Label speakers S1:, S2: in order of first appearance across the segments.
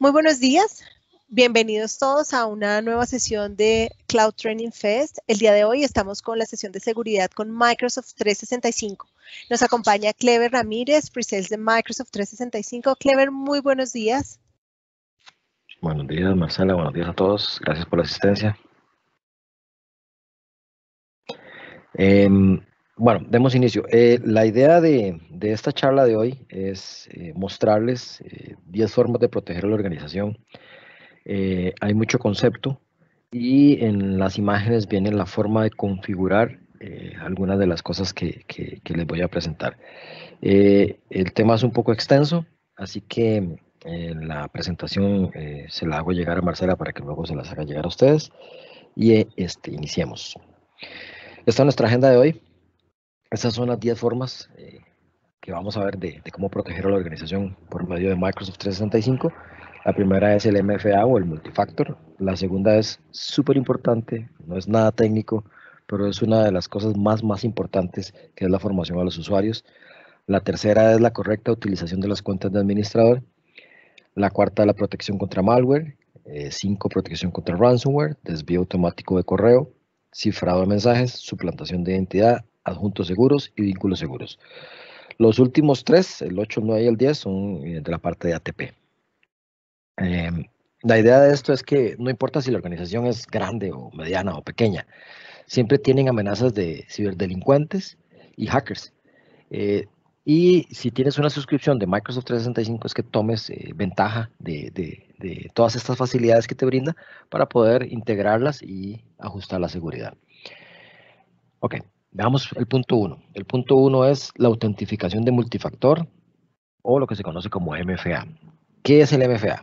S1: Muy buenos días. Bienvenidos todos a una nueva sesión de Cloud Training Fest. El día de hoy estamos con la sesión de seguridad con Microsoft 365. Nos acompaña Clever Ramírez, presales de Microsoft 365. Clever, muy buenos días. Buenos días, Marcela. Buenos días a todos. Gracias por la asistencia. Em, bueno, demos inicio. Eh, la idea de, esta charla de hoy es eh, mostrarles 10 eh, formas de proteger la organización. hay mucho concepto y en las imágenes viene la forma de configurar algunas de las cosas que, les voy a presentar. el tema es un poco extenso, así que en la presentación se la hago llegar a Marcela para que luego se las haga llegar a ustedes. Y este, iniciemos. Esta es nuestra agenda de hoy. Esas son las 10 formas eh, que vamos a ver de, cómo proteger a la organización por medio de Microsoft 365. La primera es el MFA o el multifactor. La segunda es súper importante, no es nada técnico, pero es una de las cosas más, más importantes, que es la formación a los usuarios. La tercera es la correcta utilización de las cuentas de administrador. La cuarta, es la protección contra malware. Eh, cinco, protección contra ransomware, desvío automático de correo, cifrado de mensajes, suplantación de identidad, adjuntos seguros y vínculos seguros. Los últimos tres, el 8, el 9 y el 10, son eh, de la parte de ATP. Em, la idea de esto es que no importa si la organización es grande o mediana o pequeña, siempre tienen amenazas de ciberdelincuentes y hackers. Eh, y si tienes una suscripción de Microsoft 365 es que tomes eh, ventaja de, de, todas estas facilidades que te brinda para poder integrarlas y ajustar la seguridad. Ok, Veamos el punto uno El punto uno es la autentificación de multifactor o lo que se conoce como MFA. ¿Qué es el MFA?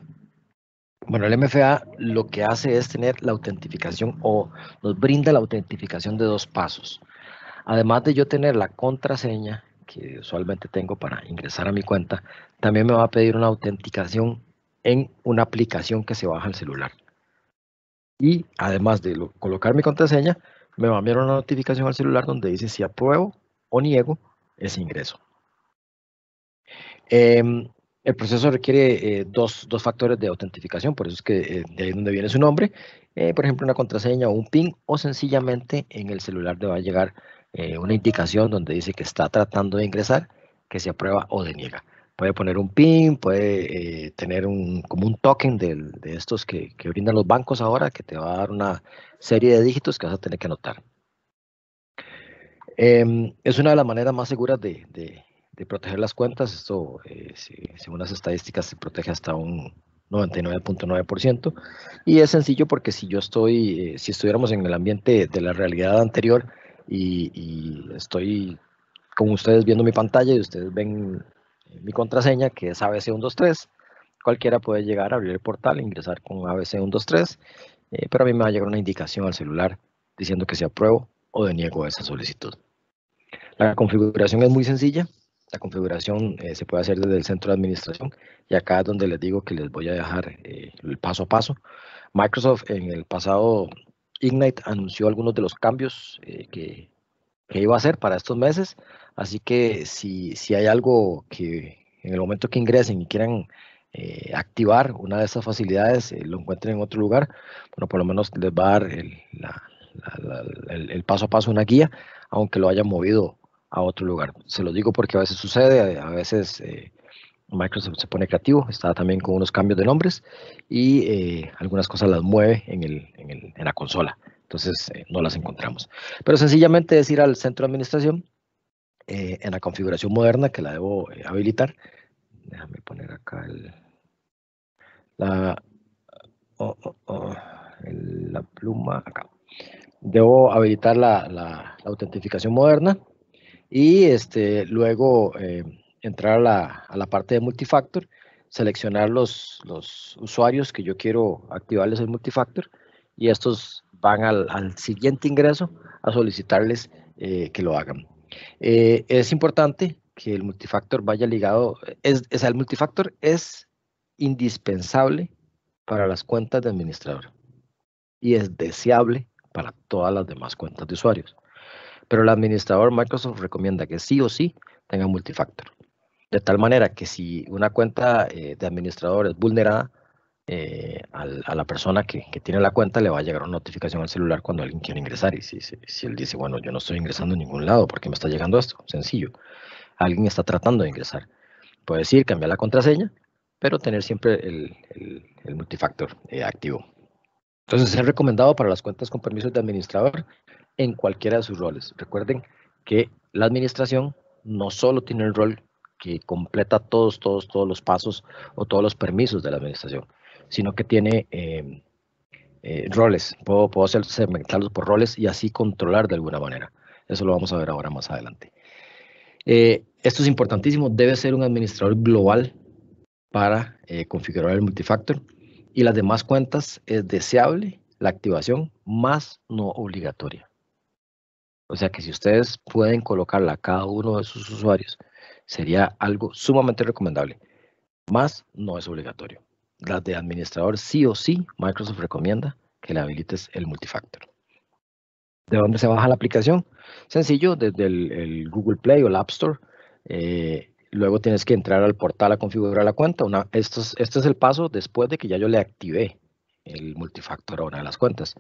S1: Bueno, el MFA lo que hace es tener la autentificación o nos brinda la autentificación de dos pasos. Además de yo tener la contraseña que usualmente tengo para ingresar a mi cuenta, también me va a pedir una autenticación en una aplicación que se baja al celular. Y además de colocar mi contraseña, me va a enviar una notificación al celular donde dice si apruebo o niego ese ingreso. Em, el proceso requiere eh, dos, factores de autentificación, por eso es que eh, de ahí es donde viene su nombre, eh, por ejemplo, una contraseña o un PIN, o sencillamente en el celular le va a llegar una indicación donde dice que está tratando de ingresar, que se aprueba o deniega puede poner un PIN, puede eh, tener un, como un token de, de estos que, que, brindan los bancos ahora, que te va a dar una serie de dígitos que vas a tener que anotar. Em, es una de las maneras más seguras de, de, proteger las cuentas. Esto, eh, según las estadísticas, se protege hasta un 99.9%. Y es sencillo porque si yo estoy, eh, si estuviéramos en el ambiente de la realidad anterior y, y estoy con ustedes viendo mi pantalla y ustedes ven mi contraseña, que es ABC123. Cualquiera puede llegar a abrir el portal, ingresar con ABC123, eh, pero a mí me va a llegar una indicación al celular diciendo que se apruebo o deniego esa solicitud. La configuración es muy sencilla. La configuración eh, se puede hacer desde el centro de administración y acá es donde les digo que les voy a dejar eh, el paso a paso. Microsoft en el pasado Ignite anunció algunos de los cambios que, que, iba a hacer para estos meses. Así que si, si hay algo que en el momento que ingresen y quieran eh, activar una de esas facilidades, eh, lo encuentren en otro lugar, bueno, por lo menos les va a dar el, el, paso a paso una guía, aunque lo hayan movido a otro lugar. Se lo digo porque a veces sucede, a veces eh, Microsoft se pone creativo, está también con unos cambios de nombres y algunas cosas las mueve en, el, en, el, en la consola. Entonces no las encontramos. Pero sencillamente es ir al centro de administración, eh, en la configuración moderna que la debo eh, habilitar. Déjame poner acá oh, oh, oh, el, la, pluma. Acá. Debo habilitar la, la, autentificación moderna y este, luego eh, entrar a la, a la, parte de multifactor, seleccionar los, los usuarios que yo quiero activarles el multifactor y estos van al, al siguiente ingreso a solicitarles que lo hagan. Eh, es importante que el multifactor vaya ligado, es, el multifactor es indispensable para las cuentas de administrador y es deseable para todas las demás cuentas de usuarios. Pero el administrador Microsoft recomienda que sí o sí tenga multifactor. De tal manera que si una cuenta eh, de administrador es vulnerada, eh, a la persona que, tiene la cuenta le va a llegar una notificación al celular cuando alguien quiere ingresar. Y si, él dice, bueno, yo no estoy ingresando en ningún lado, porque me está llegando esto? Sencillo. Alguien está tratando de ingresar. Puede decir, cambiar la contraseña, pero tener siempre el, multifactor eh, activo. Entonces, es recomendado para las cuentas con permisos de administrador en cualquiera de sus roles. Recuerden que la administración no solo tiene el rol que completa todos, todos, todos los pasos o todos los permisos de la administración, sino que tiene em, eh, roles. Puedo, puedo hacer, segmentarlos por roles y así controlar de alguna manera. Eso lo vamos a ver ahora más adelante. Eh, esto es importantísimo. Debe ser un administrador global para eh, configurar el multifactor. Y las demás cuentas es deseable la activación más no obligatoria. O sea que si ustedes pueden colocarla a cada uno de sus usuarios, sería algo sumamente recomendable. Más no es obligatorio las de administrador sí o sí, Microsoft recomienda que le habilites el multifactor. ¿De dónde se baja la aplicación? Sencillo, desde el, Google Play o el App Store. Eh, luego tienes que entrar al portal a configurar la cuenta. Una, esto este es el paso después de que ya yo le activé el multifactor a una de las cuentas.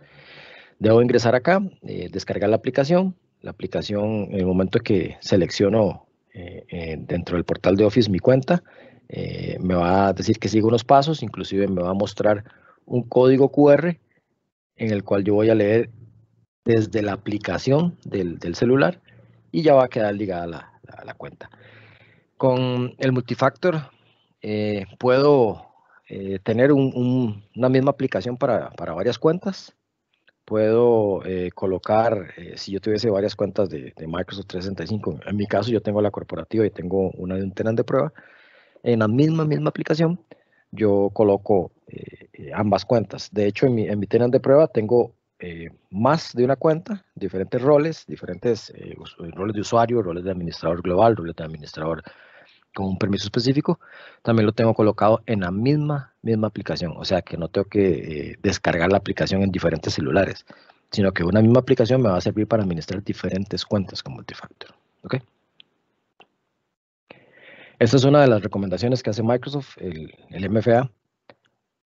S1: Debo ingresar acá, eh, descargar la aplicación. La aplicación, en el momento que selecciono eh, dentro del portal de Office mi cuenta, eh, me va a decir que siga unos pasos, inclusive me va a mostrar un código QR en el cual yo voy a leer desde la aplicación del, celular y ya va a quedar ligada la, la, cuenta. Con el multifactor eh, puedo eh, tener una misma aplicación para, varias cuentas. Puedo colocar, si yo tuviese varias cuentas de, de Microsoft 365, en mi caso yo tengo la corporativa y tengo una de un tenant de prueba, en la misma, misma aplicación, yo coloco eh, eh, ambas cuentas. De hecho, en mi, en mi de prueba tengo eh, más de una cuenta, diferentes roles, diferentes roles de usuario, roles de administrador global, roles de administrador con un permiso específico, también lo tengo colocado en la misma, misma aplicación. O sea que no tengo que descargar la aplicación en diferentes celulares, sino que una misma aplicación me va a servir para administrar diferentes cuentas con multifactor. ¿ok? Esta es una de las recomendaciones que hace Microsoft, el, MFA.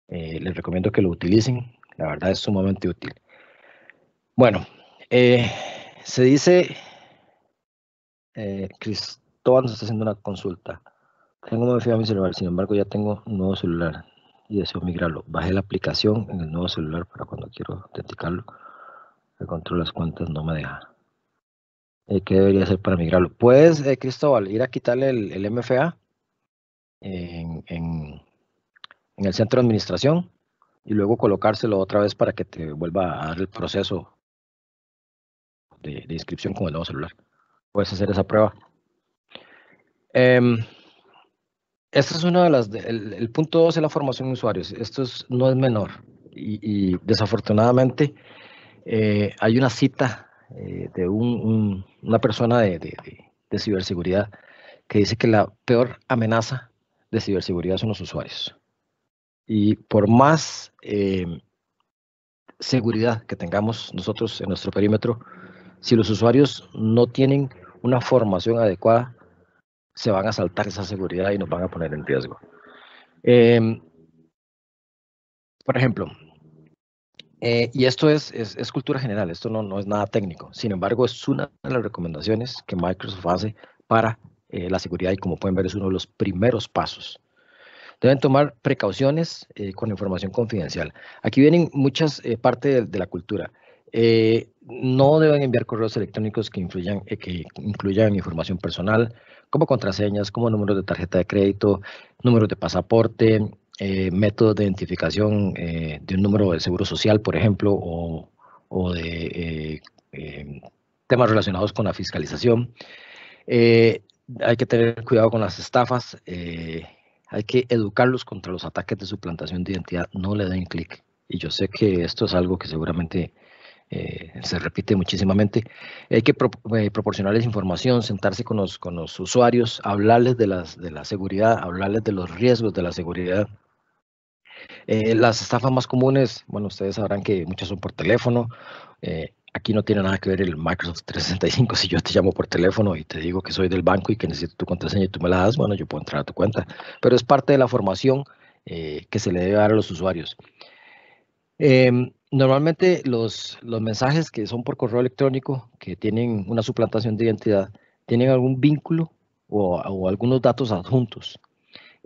S1: Eh, les recomiendo que lo utilicen, la verdad es sumamente útil. Bueno, eh, se dice, eh, Cristóbal nos está haciendo una consulta. Tengo MFA en mi celular, sin embargo ya tengo un nuevo celular y deseo migrarlo. Bajé la aplicación en el nuevo celular para cuando quiero autenticarlo. El control de las cuentas no me deja. Eh, ¿qué debería hacer para migrarlo? Puedes, eh, Cristóbal, ir a quitarle el, MFA en, el centro de administración y luego colocárselo otra vez para que te vuelva a dar el proceso de, inscripción con el nuevo celular. Puedes hacer esa prueba. Este es uno de las. el, punto dos es la formación de usuarios. Esto no es menor. Y, desafortunadamente eh, hay una cita eh, de una persona de, de, de, ciberseguridad que dice que la peor amenaza de ciberseguridad son los usuarios. Y por más eh, seguridad que tengamos nosotros en nuestro perímetro, si los usuarios no tienen una formación adecuada, se van a saltar esa seguridad y nos van a poner en riesgo. Em, por ejemplo, eh, y esto es, es, cultura general, esto no, es nada técnico. Sin embargo, es una de las recomendaciones que Microsoft hace para eh, la seguridad y como pueden ver es uno de los primeros pasos. Deben tomar precauciones eh, con información confidencial. Aquí vienen muchas partes de, la cultura. no deben enviar correos electrónicos que, influyan, que incluyan información personal, como contraseñas, como números de tarjeta de crédito, números de pasaporte, eh, métodos de identificación eh, de un número de seguro social, por ejemplo, o, de eh, em, temas relacionados con la fiscalización. Eh, hay que tener cuidado con las estafas. hay que educarlos contra los ataques de suplantación de identidad. No le den clic. Y yo sé que esto es algo que seguramente se repite muchísimamente. Hay que proporcionarles información, sentarse con los, usuarios, hablarles de la seguridad, hablarles de los riesgos de la seguridad, eh, las estafas más comunes, bueno, ustedes sabrán que muchas son por teléfono. Eh, aquí no tiene nada que ver el Microsoft 365. Si yo te llamo por teléfono y te digo que soy del banco y que necesito tu contraseña y tú me la das, bueno, yo puedo entrar a tu cuenta. Pero es parte de la formación eh, que se le debe dar a los usuarios. Em, normalmente los, mensajes que son por correo electrónico, que tienen una suplantación de identidad, tienen algún vínculo o algunos datos adjuntos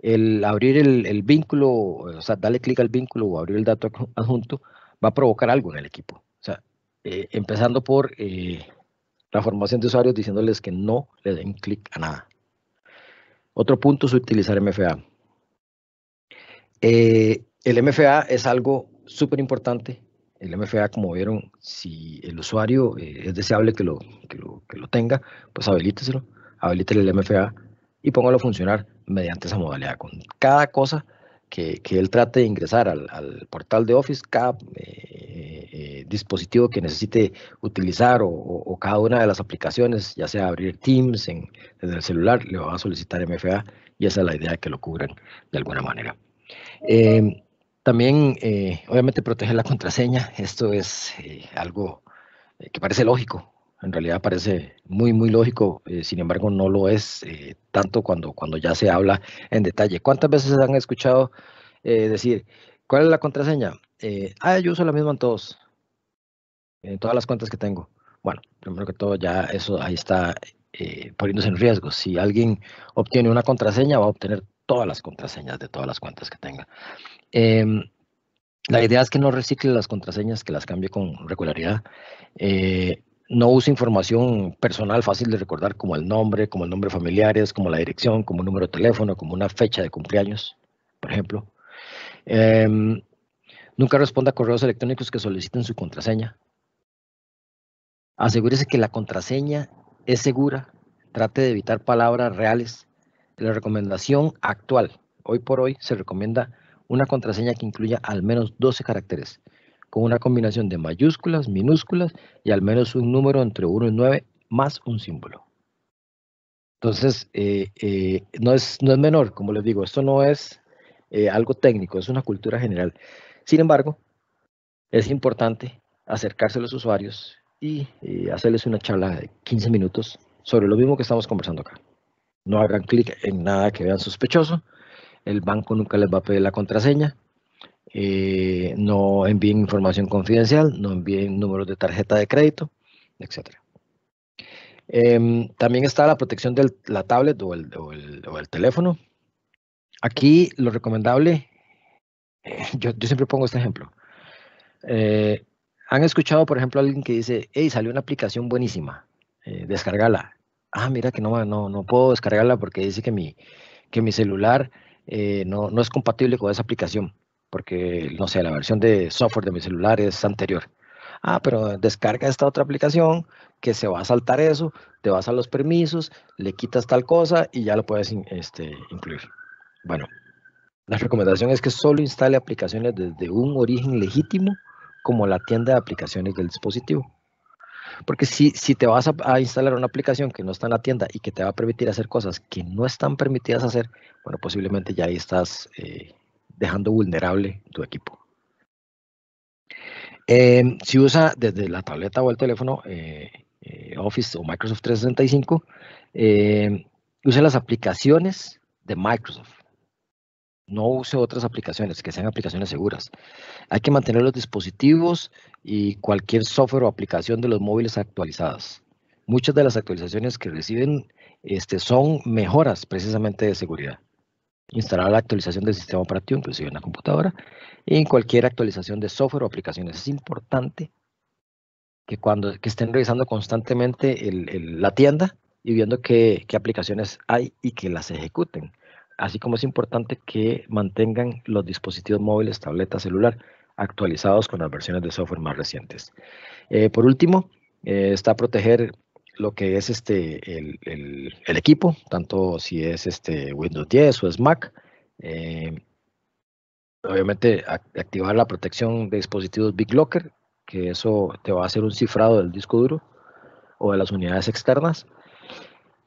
S1: el abrir el, vínculo, o sea, darle clic al vínculo o abrir el dato adjunto, va a provocar algo en el equipo. O sea, eh, empezando por eh, la formación de usuarios diciéndoles que no le den clic a nada. Otro punto es utilizar MFA. Eh, el MFA es algo súper importante. El MFA, como vieron, si el usuario es deseable que lo, que lo, que lo tenga, pues habilíteselo, habilítele el MFA y póngalo a funcionar mediante esa modalidad. Con cada cosa que, él trate de ingresar al, portal de Office, cada eh, eh, dispositivo que necesite utilizar o, cada una de las aplicaciones, ya sea abrir Teams desde el celular, le va a solicitar MFA y esa es la idea de que lo cubran de alguna manera. Em, también, eh, obviamente, proteger la contraseña. Esto es algo que parece lógico, en realidad parece muy, muy lógico, eh, sin embargo no lo es eh, tanto cuando, cuando ya se habla en detalle. ¿Cuántas veces han escuchado eh, decir, cuál es la contraseña? ah, yo uso la misma en todos, en todas las cuentas que tengo. Bueno, primero que todo ya eso ahí está poniéndose en riesgo. Si alguien obtiene una contraseña, va a obtener todas las contraseñas de todas las cuentas que tenga. Em, la idea es que no recicle las contraseñas, que las cambie con regularidad. Eh, no use información personal fácil de recordar como el nombre, como el nombre familiares, como la dirección, como número de teléfono, como una fecha de cumpleaños, por ejemplo. Em, nunca responda a correos electrónicos que soliciten su contraseña. Asegúrese que la contraseña es segura. Trate de evitar palabras reales. La recomendación actual, hoy por hoy, se recomienda una contraseña que incluya al menos 12 caracteres con una combinación de mayúsculas, minúsculas y al menos un número entre 1 y 9 más un símbolo. Entonces, eh, eh, no, es, no es menor, como les digo, esto no es eh, algo técnico, es una cultura general. Sin embargo, es importante acercarse a los usuarios y hacerles una charla de 15 minutos sobre lo mismo que estamos conversando acá. No hagan clic en nada que vean sospechoso, el banco nunca les va a pedir la contraseña, eh, no envíen información confidencial, no envíen números de tarjeta de crédito, etc. Em, también está la protección de la tablet o el, teléfono. Aquí lo recomendable, yo, siempre pongo este ejemplo. Eh, Han escuchado, por ejemplo, alguien que dice, hey, salió una aplicación buenísima, eh, descargala. Ah, mira que no, no, no puedo descargarla porque dice que mi, que mi celular no, no es compatible con esa aplicación porque, no sé, la versión de software de mi celular es anterior. Ah, pero descarga esta otra aplicación que se va a saltar eso, te vas a los permisos, le quitas tal cosa y ya lo puedes este, incluir. Bueno, la recomendación es que solo instale aplicaciones desde un origen legítimo como la tienda de aplicaciones del dispositivo. Porque si, si te vas a, instalar una aplicación que no está en la tienda y que te va a permitir hacer cosas que no están permitidas hacer, bueno, posiblemente ya ahí estás eh, dejando vulnerable tu equipo. Em, si usa desde la tableta o el teléfono eh, eh, Office o Microsoft 365, em, use las aplicaciones de Microsoft. No use otras aplicaciones, que sean aplicaciones seguras. Hay que mantener los dispositivos y cualquier software o aplicación de los móviles actualizadas. Muchas de las actualizaciones que reciben este, son mejoras precisamente de seguridad instalar la actualización del sistema operativo, inclusive en la computadora, y en cualquier actualización de software o aplicaciones. Es importante que cuando que estén revisando constantemente la tienda y viendo qué, aplicaciones hay y que las ejecuten. Así como es importante que mantengan los dispositivos móviles, tableta, celular, actualizados con las versiones de software más recientes. Eh, por último, eh, está proteger lo que es este, el, equipo, tanto si es este Windows 10 o es Mac. Eh, obviamente activar la protección de dispositivos BitLocker, que eso te va a hacer un cifrado del disco duro o de las unidades externas.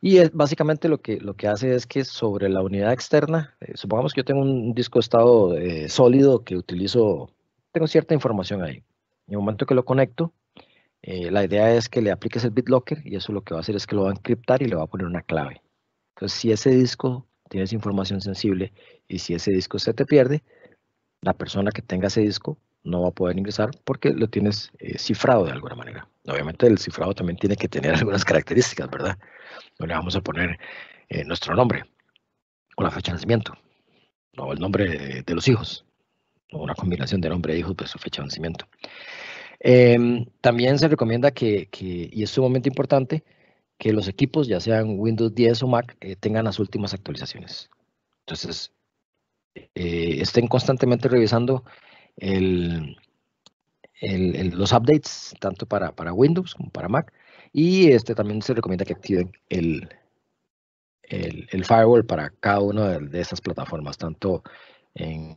S1: Y es básicamente lo que, lo que hace es que sobre la unidad externa, eh, supongamos que yo tengo un disco estado eh, sólido que utilizo, tengo cierta información ahí. En el momento que lo conecto, eh, la idea es que le apliques el BitLocker y eso lo que va a hacer es que lo va a encriptar y le va a poner una clave. Entonces, si ese disco tiene información sensible y si ese disco se te pierde, la persona que tenga ese disco no va a poder ingresar porque lo tienes eh, cifrado de alguna manera. Obviamente el cifrado también tiene que tener algunas características, ¿verdad? No le vamos a poner eh, nuestro nombre o la fecha de nacimiento o el nombre de, los hijos o una combinación de nombre e hijo de pues, su fecha de nacimiento. Em, también se recomienda que, y es sumamente importante, que los equipos, ya sean Windows 10 o Mac, eh, tengan las últimas actualizaciones. Entonces, eh, estén constantemente revisando los updates, tanto para, Windows como para Mac. Y este, también se recomienda que activen el, firewall para cada una de, de estas plataformas, tanto en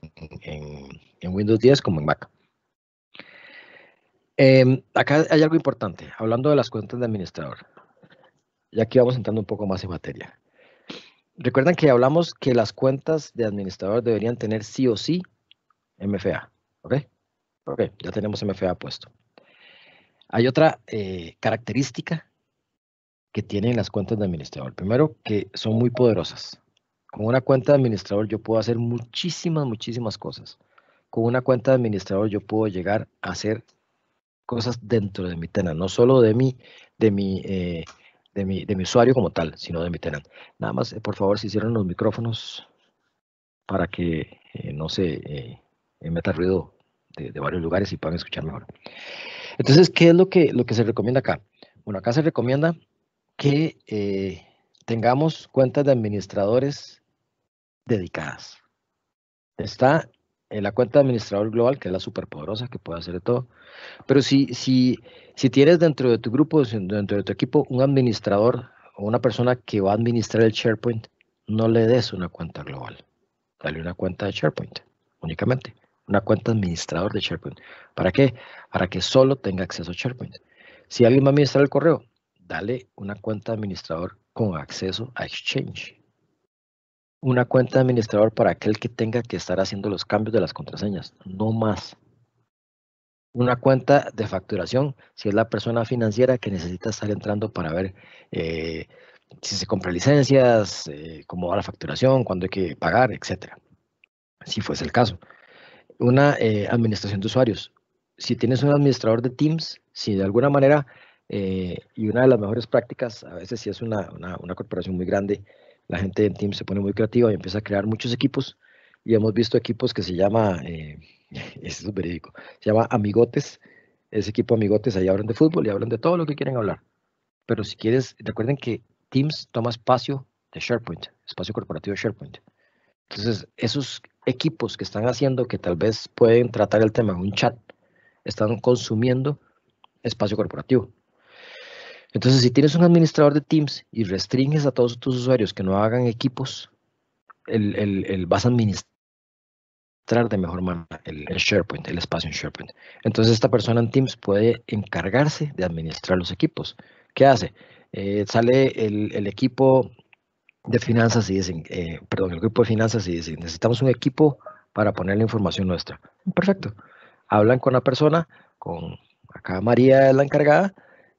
S1: Windows 10 como en Mac. Em, acá hay algo importante, hablando de las cuentas de administrador. Y aquí vamos entrando un poco más en materia. Recuerdan que hablamos que las cuentas de administrador deberían tener sí o sí MFA. ¿Ok? Ok, ya tenemos MFA puesto. Hay otra eh, característica que tienen las cuentas de administrador. Primero, que son muy poderosas. Con una cuenta de administrador yo puedo hacer muchísimas, muchísimas cosas. Con una cuenta de administrador yo puedo llegar a hacer cosas dentro de mi tenant, no solo de mi, de mi, eh, de mi, de mi usuario como tal, sino de mi tenant. Nada más, eh, por favor, si hicieron los micrófonos para que eh, no se meta ruido de, de, varios lugares y puedan escuchar mejor. Entonces, ¿qué es lo que, lo que se recomienda acá? Bueno, acá se recomienda que tengamos cuentas de administradores dedicadas. Está en la cuenta de administrador global, que es la superpoderosa, que puede hacer de todo. Pero si, si tienes dentro de tu grupo, dentro de tu equipo, un administrador o una persona que va a administrar el SharePoint, no le des una cuenta global. Dale una cuenta de SharePoint únicamente. Una cuenta administrador de SharePoint. ¿Para qué? Para que solo tenga acceso a SharePoint. Si alguien va a administrar el correo, dale una cuenta administrador con acceso a Exchange una cuenta de administrador para aquel que tenga que estar haciendo los cambios de las contraseñas, no más. Una cuenta de facturación, si es la persona financiera que necesita estar entrando para ver eh, si se compra licencias, eh, cómo va la facturación, cuándo hay que pagar, etcétera. Si fuese el caso. Una eh, administración de usuarios. Si tienes un administrador de Teams, si de alguna manera, y una de las mejores prácticas, a veces si es una corporación muy grande, la gente en Teams se pone muy creativa y empieza a crear muchos equipos. Y hemos visto equipos que se llama, eh, es es verídico, se llama Amigotes. Ese equipo Amigotes, ahí hablan de fútbol y hablan de todo lo que quieren hablar. Pero si quieres, recuerden que Teams toma espacio de SharePoint, espacio corporativo de SharePoint. Entonces, esos equipos que están haciendo que tal vez pueden tratar el tema en un chat, están consumiendo espacio corporativo. Entonces, si tienes un administrador de Teams y restringes a todos tus usuarios que no hagan equipos, el, el, vas a administrar de mejor manera el, SharePoint, el espacio en SharePoint. Entonces esta persona en Teams puede encargarse de administrar los equipos. ¿Qué hace? Eh, sale el, el, equipo de finanzas y dicen, eh, perdón, el grupo de finanzas y dicen, necesitamos un equipo para poner la información nuestra. Perfecto. Hablan con la persona, con acá María es la encargada,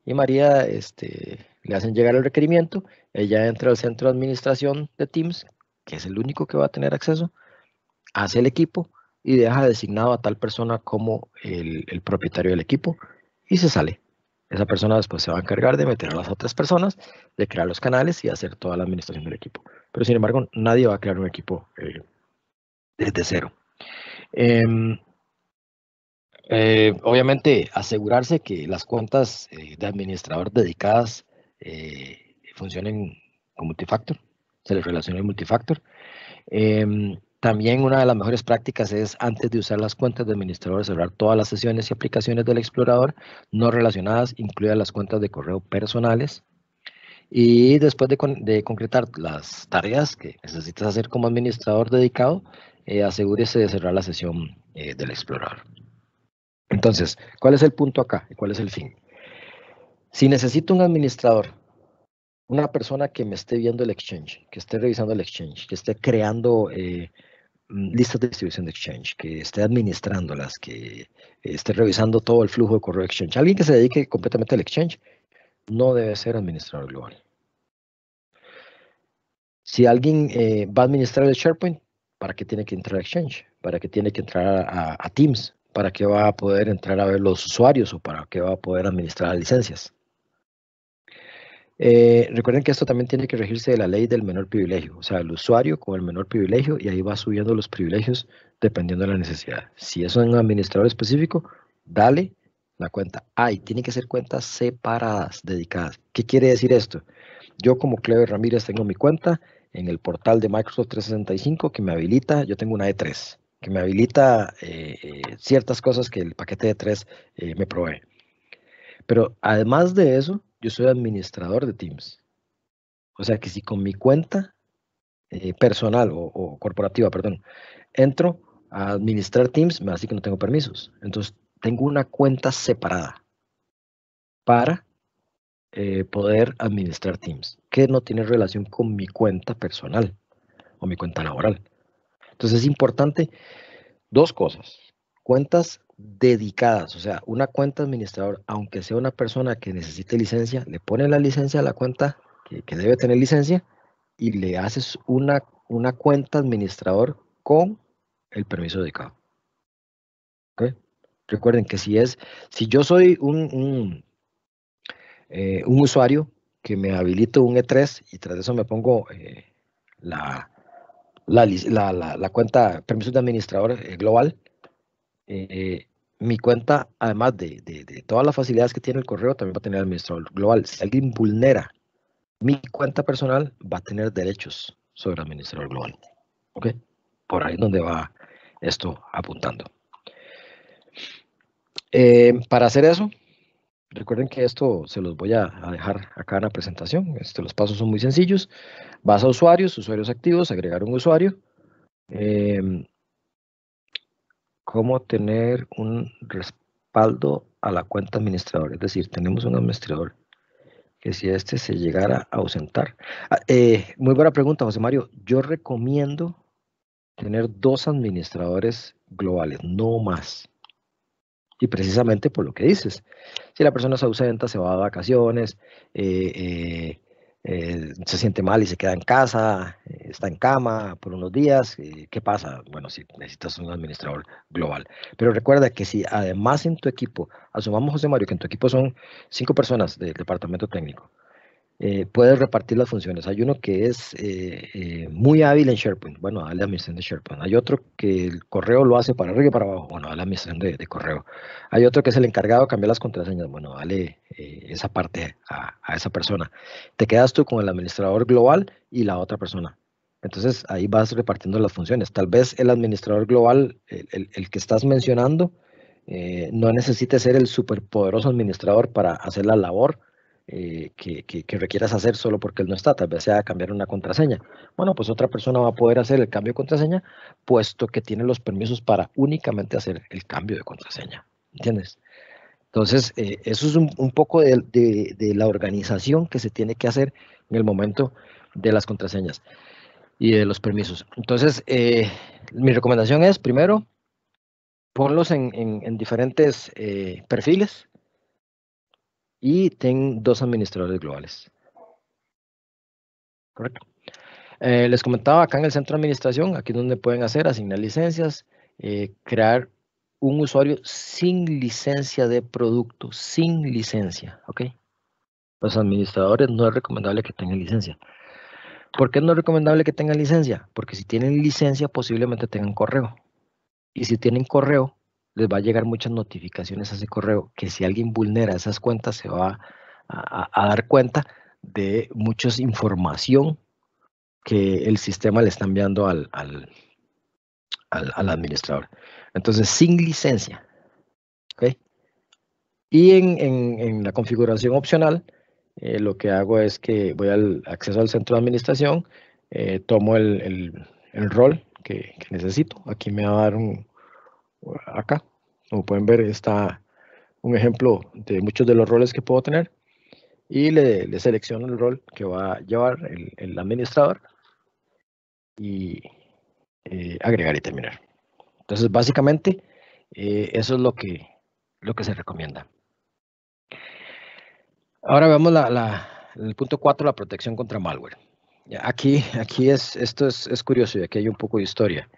S1: y María este, le hacen llegar el requerimiento, ella entra al centro de administración de Teams, que es el único que va a tener acceso, hace el equipo y deja designado a tal persona como el, propietario del equipo y se sale. Esa persona después se va a encargar de meter a las otras personas, de crear los canales y hacer toda la administración del equipo. Pero sin embargo, nadie va a crear un equipo eh, desde cero. Em, eh, obviamente, asegurarse que las cuentas eh, de administrador dedicadas eh, funcionen con multifactor, se les relaciona el multifactor. Em, también una de las mejores prácticas es antes de usar las cuentas de administrador cerrar todas las sesiones y aplicaciones del explorador no relacionadas, incluidas las cuentas de correo personales. Y después de, de concretar las tareas que necesitas hacer como administrador dedicado, asegúrese de cerrar la sesión del explorador. Entonces, ¿cuál es el punto acá y cuál es el fin? Si necesito un administrador, una persona que me esté viendo el exchange, que esté revisando el exchange, que esté creando eh, mm, listas de distribución de exchange, que esté administrándolas, que esté revisando todo el flujo de correo exchange, alguien que se dedique completamente al exchange, no debe ser administrador global. Si alguien eh, va a administrar el SharePoint, ¿para qué tiene que entrar al Exchange? ¿Para qué tiene que entrar a Teams? para qué va a poder entrar a ver los usuarios o para qué va a poder administrar las licencias. Eh, recuerden que esto también tiene que regirse de la ley del menor privilegio, o sea, el usuario con el menor privilegio y ahí va subiendo los privilegios dependiendo de la necesidad. Si es un administrador específico, dale la cuenta. Ay, ah, tiene que ser cuentas separadas, dedicadas. ¿Qué quiere decir esto? Yo como Cleo Ramírez tengo mi cuenta en el portal de Microsoft 365 que me habilita, yo tengo una E3 que me habilita eh, eh, ciertas cosas que el paquete de tres eh, me provee. Pero además de eso, yo soy administrador de Teams. O sea que si con mi cuenta personal o, corporativa, perdón, entro a administrar Teams, me hace que no tengo permisos. Entonces, tengo una cuenta separada para poder administrar Teams, que no tiene relación con mi cuenta personal o mi cuenta laboral. Entonces es importante dos cosas. Cuentas dedicadas, o sea, una cuenta administrador, aunque sea una persona que necesite licencia, le pone la licencia a la cuenta que, debe tener licencia y le haces una, una cuenta administrador con el permiso dedicado. Recuerden que si es, si yo soy un, un, eh, usuario que me habilito un E3 y tras eso me pongo eh, la, la, la, cuenta permiso de administrador eh, global. Eh, mi cuenta, además de, todas las facilidades que tiene el correo, también va a tener administrador global. Si alguien vulnera mi cuenta personal, va a tener derechos sobre administrador global. ¿Ok? Por ahí es donde va esto apuntando. Eh, para hacer eso, Recuerden que esto se los voy a, dejar acá en la presentación. Este, los pasos son muy sencillos. Vas a usuarios, usuarios activos, agregar un usuario. Em, cómo tener un respaldo a la cuenta administrador? Es decir, tenemos un administrador que si este se llegara a ausentar. Ah, eh, muy buena pregunta, José Mario. Yo recomiendo tener dos administradores globales, no más. Y precisamente por lo que dices, si la persona se ausenta, se va a vacaciones, eh, eh, eh, se siente mal y se queda en casa, está en cama por unos días, ¿qué pasa? Bueno, si necesitas un administrador global. Pero recuerda que si además en tu equipo, asumamos José Mario, que en tu equipo son cinco personas del departamento técnico, eh, puedes repartir las funciones. Hay uno que es eh, eh, muy hábil en SharePoint, bueno, dale la misión de SharePoint. Hay otro que el correo lo hace para arriba y para abajo, bueno, dale la misión de, correo. Hay otro que es el encargado de cambiar las contraseñas, bueno, dale esa parte a, esa persona. Te quedas tú con el administrador global y la otra persona. Entonces ahí vas repartiendo las funciones. Tal vez el administrador global, el, que estás mencionando, no necesite ser el superpoderoso administrador para hacer la labor eh, que, requieras hacer solo porque él no está, tal vez sea cambiar una contraseña. Bueno, pues otra persona va a poder hacer el cambio de contraseña, puesto que tiene los permisos para únicamente hacer el cambio de contraseña. ¿Entiendes? Entonces, eh, eso es un, poco de, la organización que se tiene que hacer en el momento de las contraseñas y de los permisos. Entonces, eh, mi recomendación es, primero, ponlos en diferentes perfiles y tienen dos administradores globales. Correcto. Eh, les comentaba acá en el centro de administración, aquí donde pueden hacer, asignar licencias, eh, crear un usuario sin licencia de producto, sin licencia, ¿ok? Los administradores no es recomendable que tengan licencia. ¿Por qué no es recomendable que tengan licencia? Porque si tienen licencia, posiblemente tengan correo. Y si tienen correo, les va a llegar muchas notificaciones a ese correo, que si alguien vulnera esas cuentas se va a, dar cuenta de mucha información que el sistema le está enviando al, al, administrador. Entonces, sin licencia. Y en, la configuración opcional, eh, lo que hago es que voy al acceso al centro de administración, eh, tomo el, rol que, que, necesito. Aquí me va a dar un, acá. Como pueden ver, está un ejemplo de muchos de los roles que puedo tener y le, selecciono el rol que va a llevar el, administrador y eh, agregar y terminar. Entonces, básicamente, eh, eso es lo que, lo que se recomienda. Ahora veamos la, el punto 4, la protección contra malware. Aquí, aquí es, esto es, es curioso y aquí hay un poco de historia.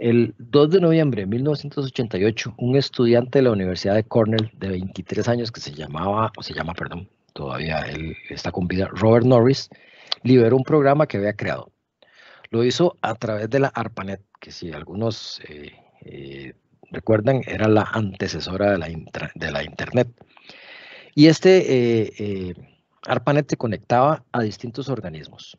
S1: El 2 de noviembre de 1988, un estudiante de la Universidad de Cornell de 23 años que se llamaba, o se llama, perdón, todavía él está con vida, Robert Norris, liberó un programa que había creado. Lo hizo a través de la ARPANET, que si algunos eh, eh, recuerdan, era la antecesora de la, de la Internet. Y este eh, ARPANET conectaba a distintos organismos.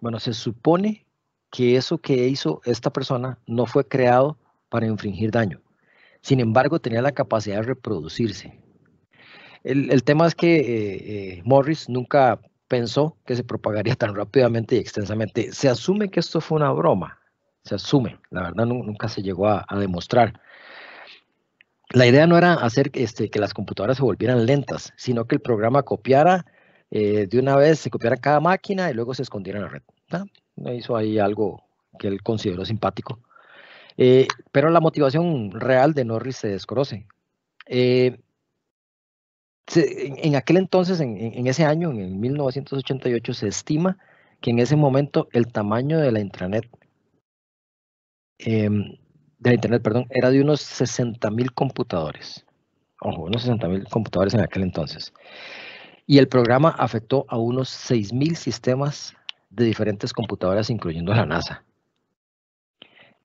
S1: Bueno, se supone que eso que hizo esta persona no fue creado para infringir daño. Sin embargo, tenía la capacidad de reproducirse. El, tema es que eh, eh, Morris nunca pensó que se propagaría tan rápidamente y extensamente. Se asume que esto fue una broma, se asume, la verdad nunca se llegó a, demostrar. La idea no era hacer este, que las computadoras se volvieran lentas, sino que el programa copiara eh, de una vez, se copiara cada máquina y luego se escondiera en la red. ¿no? Hizo ahí algo que él consideró simpático. Eh, pero la motivación real de Norris se desconoce. Eh, en, aquel entonces, en, ese año, en 1988, se estima que en ese momento el tamaño de la intranet, em, de la internet, perdón, era de unos 60 computadores. Ojo, unos 60 mil computadores en aquel entonces. Y el programa afectó a unos 6 mil sistemas de diferentes computadoras, incluyendo la NASA.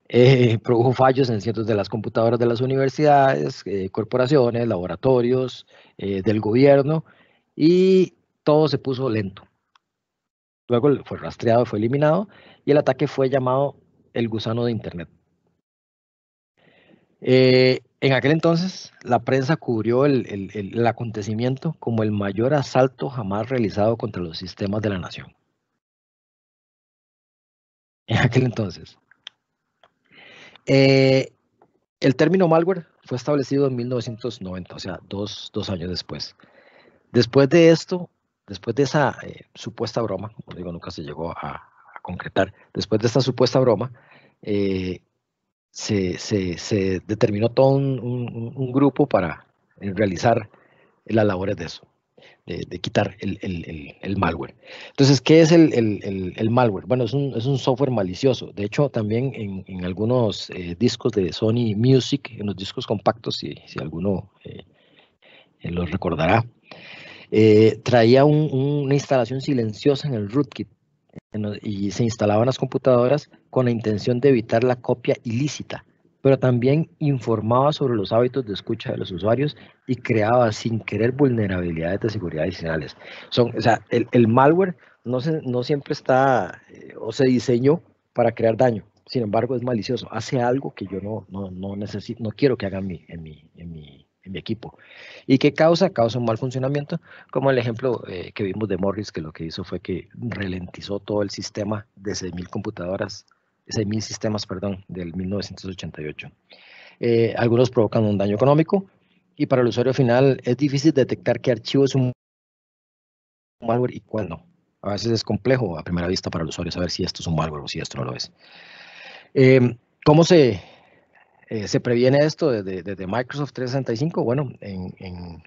S1: Eh, produjo fallos en cientos de las computadoras de las universidades, eh, corporaciones, laboratorios, eh, del gobierno, y todo se puso lento. Luego fue rastreado, fue eliminado, y el ataque fue llamado el gusano de Internet. en aquel entonces, la prensa cubrió el acontecimiento como el mayor asalto jamás realizado contra los sistemas de la nación. en aquel entonces. Eh, el término malware fue establecido en 1990, o sea, dos, años después. Después de esto, después de esa eh, supuesta broma, como digo, nunca se llegó a, concretar, después de esta supuesta broma, eh, se, determinó todo un, un grupo para realizar las labores de eso de, quitar el, malware. Entonces, ¿qué es el, malware? Bueno, es un, software malicioso. De hecho, también en, algunos eh, discos de Sony Music, en los discos compactos, si, alguno eh, eh, los recordará, traía una instalación silenciosa en el rootkit y se instalaban las computadoras con la intención de evitar la copia ilícita pero también informaba sobre los hábitos de escucha de los usuarios y creaba sin querer vulnerabilidades de seguridad adicionales. Son, o sea, el, el malware no, no siempre está eh, o se diseñó para crear daño, sin embargo es malicioso, hace algo que yo no, no, no necesito, no quiero que haga en mi, en mi, en mi, equipo. ¿Y qué causa? Causa un mal funcionamiento, como el ejemplo eh, que vimos de Morris, que lo que hizo fue que ralentizó todo el sistema de 6.000 computadoras 6.000 sistemas, perdón, del 1988. Eh, algunos provocan un daño económico y para el usuario final es difícil detectar qué archivo es un malware y cuál A veces es complejo a primera vista para el usuario saber si esto es un malware o si esto no lo es. Em, ¿Cómo se, eh, se previene esto desde, Microsoft 365? Bueno, en,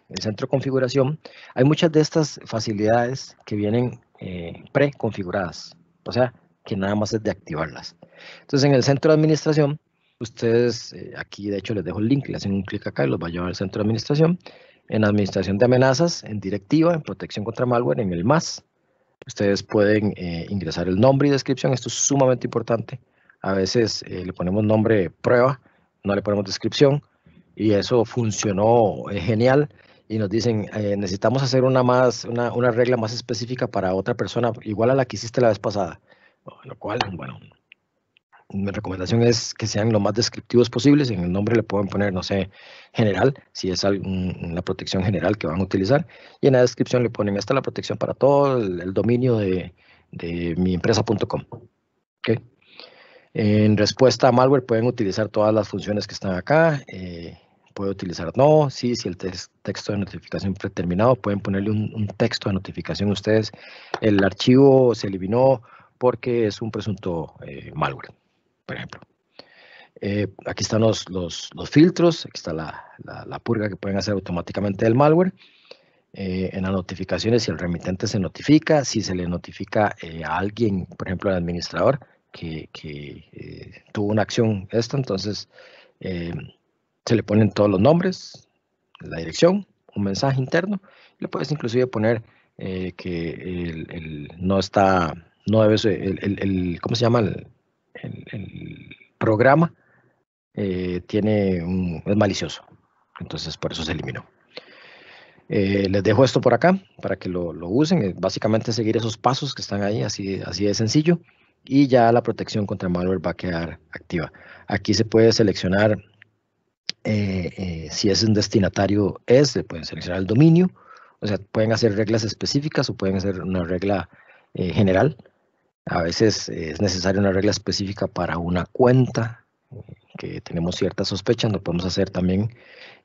S1: el centro de configuración hay muchas de estas facilidades que vienen eh, preconfiguradas. O sea, que nada más es de activarlas. Entonces, en el centro de administración, ustedes, eh, aquí de hecho les dejo el link, le hacen un clic acá y los va a llevar al centro de administración. En administración de amenazas, en directiva, en protección contra malware, en el más, ustedes pueden eh, ingresar el nombre y descripción. Esto es sumamente importante. A veces eh, le ponemos nombre prueba, no le ponemos descripción y eso funcionó genial. Y nos dicen, necesitamos hacer una, más, una regla más específica para otra persona, igual a la que hiciste la vez pasada. Lo cual, bueno, mi recomendación es que sean lo más descriptivos posibles. En el nombre le pueden poner, no sé, general, si es la protección general que van a utilizar. Y en la descripción le ponen, esta es la protección para todo el, dominio de, de miempresa.com. ¿Okay? En respuesta a malware pueden utilizar todas las funciones que están acá. Eh, utilizar no, sí, si el texto de notificación fue pueden ponerle un texto de notificación ustedes. El archivo se eliminó porque es un presunto eh, malware, por ejemplo. Eh, aquí están los, filtros, aquí está la, purga que pueden hacer automáticamente del malware. Eh, en las notificaciones, si el remitente se notifica, si se le notifica a alguien, por ejemplo, al administrador, que, tuvo una acción esta, entonces se le ponen todos los nombres, la dirección, un mensaje interno. Le puedes inclusive poner que no está no a el, ¿cómo se llama? El, programa eh, tiene un, es malicioso, entonces por eso se eliminó. Eh, les dejo esto por acá para que lo, usen, básicamente seguir esos pasos que están ahí, así, así de sencillo, y ya la protección contra malware va a quedar activa. Aquí se puede seleccionar eh, si es un destinatario es, pueden seleccionar el dominio, o sea, pueden hacer reglas específicas o pueden hacer una regla eh, general. A veces eh, es necesaria una regla específica para una cuenta eh, que tenemos ciertas sospecha, lo podemos hacer también.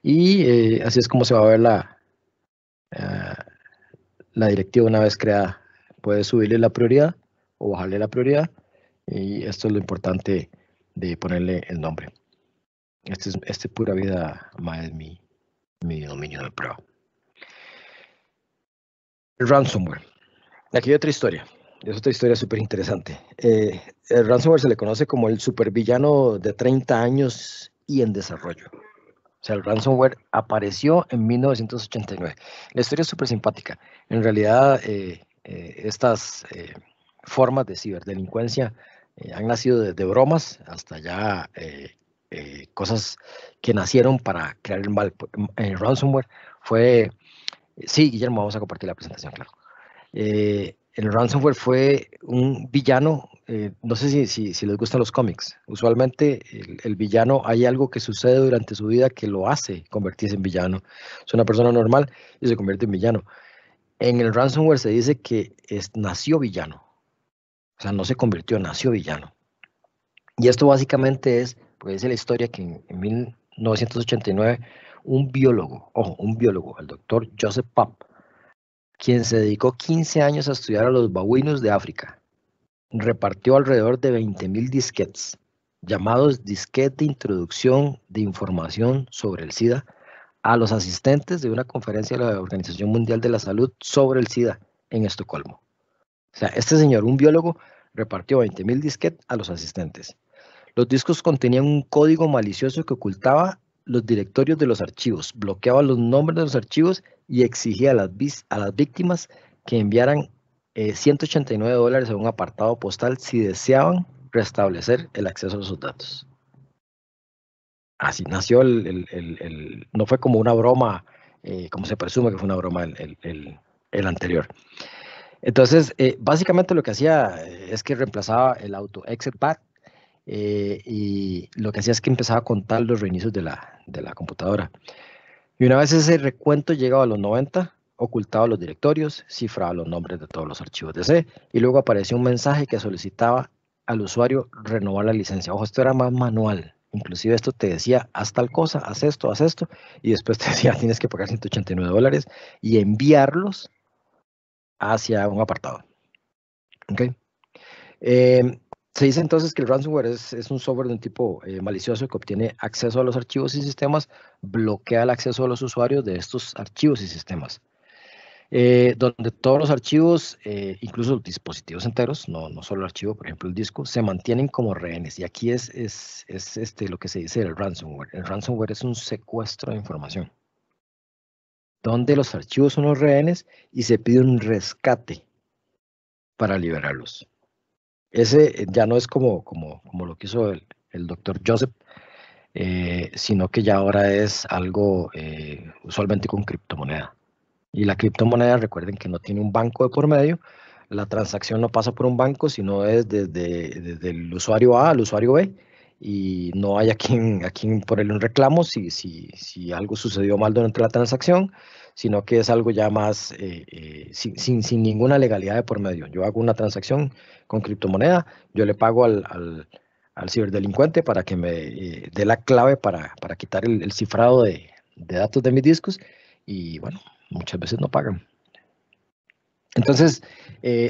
S1: Y así es como se va a ver la, ah, la directiva una vez creada. Puede subirle la prioridad o bajarle la prioridad. Y esto es lo importante de ponerle el nombre. Este es este pura vida más mi, mi dominio de prueba. Ransomware. Aquí hay otra historia. Es otra historia súper interesante. Eh, el ransomware se le conoce como el supervillano de 30 años y en desarrollo. O sea, el ransomware apareció en 1989. La historia es súper simpática. En realidad, eh, eh, estas formas de ciberdelincuencia han nacido desde bromas hasta ya cosas que nacieron para crear el mal. El ransomware fue... Sí, Guillermo, vamos a compartir la presentación, claro. Eh, el ransomware fue un villano, eh, no sé si, les gustan los cómics, usualmente el, villano hay algo que sucede durante su vida que lo hace convertirse en villano. Es una persona normal y se convierte en villano. En el ransomware se dice que es, nació villano, o sea, no se convirtió, nació villano. Y esto básicamente es, pues es la historia que en, 1989 un biólogo, ojo, un biólogo, el doctor Joseph Papp, quien se dedicó 15 años a estudiar a los babuinos de África. Repartió alrededor de 20.000 disquetes, llamados disquets de introducción de información sobre el SIDA, a los asistentes de una conferencia de la Organización Mundial de la Salud sobre el SIDA en Estocolmo. O sea, este señor, un biólogo, repartió 20.000 disquetes a los asistentes. Los discos contenían un código malicioso que ocultaba los directorios de los archivos, bloqueaba los nombres de los archivos y exigía a las, víctimas que enviaran 189 eh, dólares a un apartado postal si deseaban restablecer el acceso a sus datos. Así nació el, no fue como una broma, eh, como se presume que fue una broma el, anterior. Entonces, eh, básicamente lo que hacía es que reemplazaba el auto exit back eh, y lo que hacía es que empezaba a contar los reinicios de la, computadora. Y una vez ese recuento llegaba a los 90, ocultaba los directorios, cifraba los nombres de todos los archivos de C y luego aparecía un mensaje que solicitaba al usuario renovar la licencia. Ojo, esto era más manual. Inclusive esto te decía, haz tal cosa, haz esto, haz esto, y después te decía, tienes que pagar 189 dólares y enviarlos hacia un apartado. ¿Ok? Em, se dice entonces que el ransomware es, un software de un tipo eh, malicioso que obtiene acceso a los archivos y sistemas, bloquea el acceso a los usuarios de estos archivos y sistemas. Eh, donde todos los archivos, eh, incluso dispositivos enteros, no, no solo el archivo, por ejemplo el disco, se mantienen como rehenes. Y aquí es, es, este, lo que se dice del ransomware. El ransomware es un secuestro de información, donde los archivos son los rehenes y se pide un rescate para liberarlos. Ese eh, ya no es como, como, lo quiso el, el doctor Joseph, eh, sino que ya ahora es algo eh, usualmente con criptomoneda. Y la criptomoneda, recuerden que no tiene un banco de por medio, la transacción no pasa por un banco, sino es desde, el usuario A al usuario B y no hay a quien, quien ponerle un reclamo si, si algo sucedió mal durante la transacción sino que es algo ya más eh, eh, sin, ninguna legalidad de por medio. Yo hago una transacción con criptomoneda, yo le pago al, ciberdelincuente para que me eh, dé la clave para, quitar el, cifrado de, de, datos de mis discos y bueno, muchas veces no pagan. Entonces,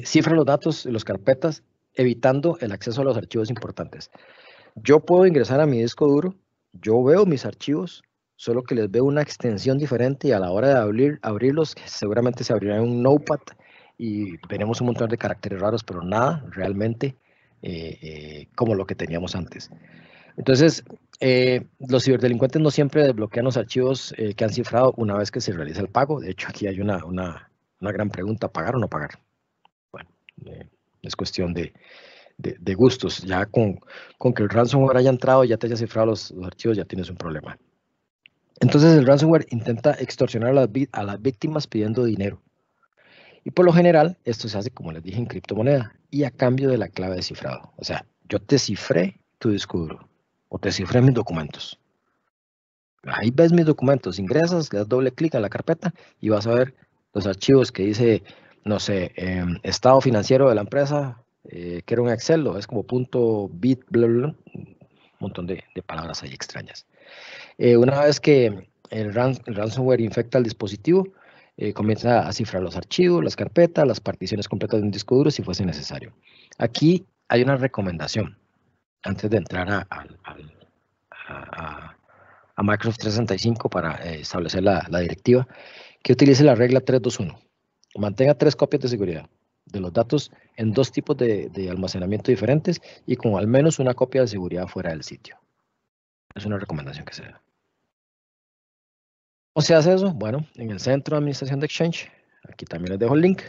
S1: cifra los datos, los carpetas, evitando el acceso a los archivos importantes. Yo puedo ingresar a mi disco duro, yo veo mis archivos, solo que les veo una extensión diferente y a la hora de abrir, abrirlos seguramente se abrirá un notepad y veremos un montón de caracteres raros, pero nada realmente eh, eh, como lo que teníamos antes. Entonces, eh, los ciberdelincuentes no siempre desbloquean los archivos que han cifrado una vez que se realiza el pago. De hecho, aquí hay una, gran pregunta, ¿pagar o no pagar? Bueno, es cuestión de, gustos. Ya con, que el ransomware haya entrado, y ya te haya cifrado los archivos, ya tienes un problema. Entonces el ransomware intenta extorsionar a las, a las víctimas pidiendo dinero. Y por lo general, esto se hace, como les dije, en criptomoneda y a cambio de la clave de cifrado. O sea, yo te cifré tu disco o te cifré mis documentos. Ahí ves mis documentos, ingresas, le das doble clic a la carpeta y vas a ver los archivos que dice, no sé, em, estado financiero de la empresa, eh, que era un Excel, o es como punto bit, bla, un montón de, de palabras ahí extrañas. Eh, una vez que el, ransomware infecta el dispositivo, eh, comienza a cifrar los archivos, las carpetas, las particiones completas de un disco duro si fuese necesario. Aquí hay una recomendación antes de entrar a, Microsoft 365 para eh, establecer la, directiva, que utilice la regla 321. Mantenga tres copias de seguridad de los datos en dos tipos de almacenamiento diferentes y con al menos una copia de seguridad fuera del sitio. Es una recomendación que se da. ¿Cómo se hace eso? Bueno, en el Centro de Administración de Exchange, aquí también les dejo el link.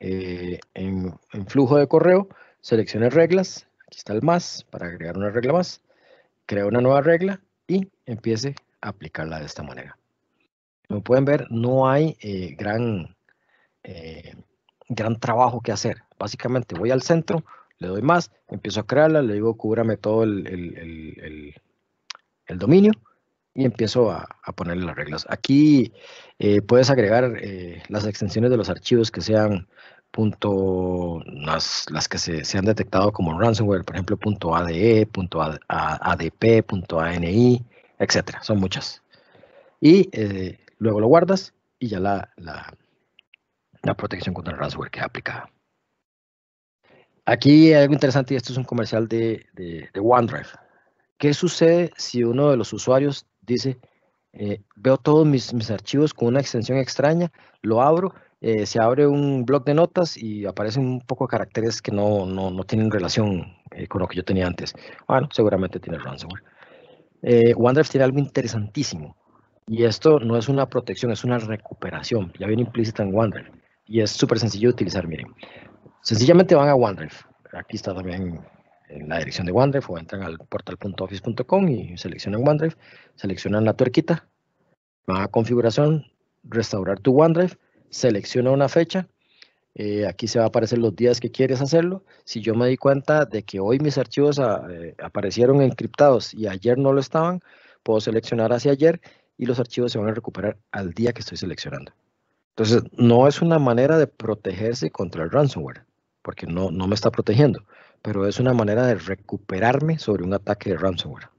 S1: Eh, en, flujo de correo, seleccione reglas. Aquí está el más para agregar una regla más. Crea una nueva regla y empiece a aplicarla de esta manera. Como pueden ver, no hay eh, gran, eh, gran trabajo que hacer. Básicamente voy al centro, le doy más, empiezo a crearla, le digo cúbrame todo el, el dominio y empiezo a, ponerle las reglas. Aquí eh, puedes agregar eh, las extensiones de los archivos que sean punto, las, que se, han detectado como ransomware, por ejemplo, punto .ade, punto .adp, punto .ani, etcétera. Son muchas. Y eh, luego lo guardas y ya la, la, protección contra el ransomware queda aplicada. Aquí hay algo interesante y esto es un comercial de OneDrive. ¿Qué sucede si uno de los usuarios dice, eh, veo todos mis, mis, archivos con una extensión extraña, lo abro, eh, se abre un blog de notas y aparecen un poco de caracteres que no, no, no tienen relación eh, con lo que yo tenía antes? Bueno, ah, seguramente tiene ransomware. OneDrive tiene algo interesantísimo y esto no es una protección, es una recuperación. Ya viene implícita en OneDrive y es súper sencillo de utilizar. Miren, sencillamente van a OneDrive. Aquí está también en la dirección de OneDrive o entran al portal.office.com y seleccionan OneDrive, seleccionan la tuerquita, van a configuración, restaurar tu OneDrive, selecciona una fecha, eh, aquí se va a aparecer los días que quieres hacerlo. Si yo me di cuenta de que hoy mis archivos ah, eh, aparecieron encriptados y ayer no lo estaban, puedo seleccionar hacia ayer y los archivos se van a recuperar al día que estoy seleccionando. Entonces, no es una manera de protegerse contra el ransomware, porque no, no me está protegiendo pero es una manera de recuperarme sobre un ataque de ransomware,